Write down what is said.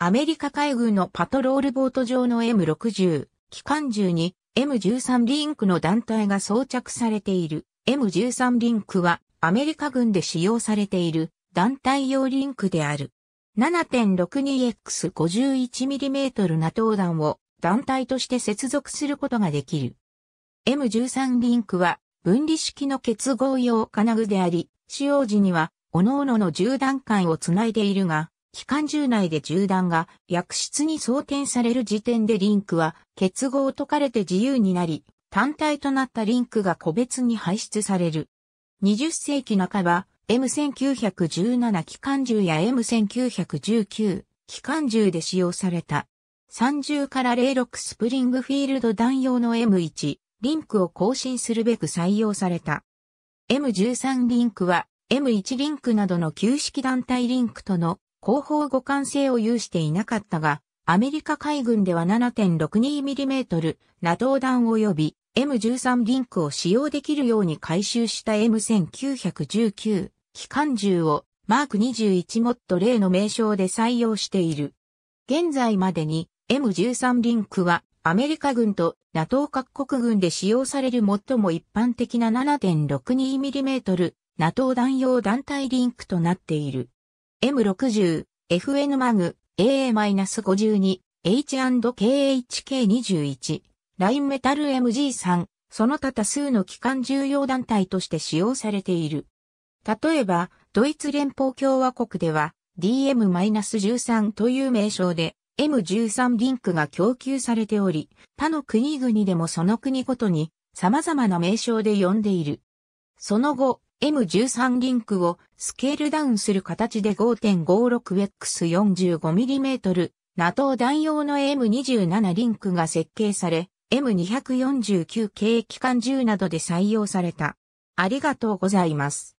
アメリカ海軍のパトロールボート上の M60、機関銃に M13 リンクの団体が装着されている。M13 リンクはアメリカ軍で使用されている団体用リンクである。7.62X51mm ナトー弾を団体として接続することができる。M13 リンクは分離式の結合用金具であり、使用時には各々の10段階をつないでいるが、機関銃内で銃弾が薬室に装填される時点でリンクは結合を解かれて自由になり、単体となったリンクが個別に排出される。20世紀半ば、M1917 機関銃や M1919 機関銃で使用された。30から06スプリングフィールド弾用の M1 リンクを更新するべく採用された。M13 リンクは M1 リンクなどの旧式団体リンクとの後方互換性を有していなかったが、アメリカ海軍では 7.62mm ナトー弾及び M13 リンクを使用できるように改修した M1919 機関銃をマーク21モッド0の名称で採用している。現在までに M13 リンクはアメリカ軍と NATO 各国軍で使用される最も一般的な 7.62mm NATO 弾用団体リンクとなっている。M60、FN マグ、AA-52、H&KHK21、ラインメタル MG3、その他多数の機関重要団体として使用されている。例えば、ドイツ連邦共和国では DM-13 という名称で M13 リンクが供給されており、他の国々でもその国ごとに様々な名称で呼んでいる。その後、M13 リンクをスケールダウンする形で 5.56X45mm NATO 弾用の M27 リンクが設計され、M249 系機関銃などで採用された。ありがとうございます。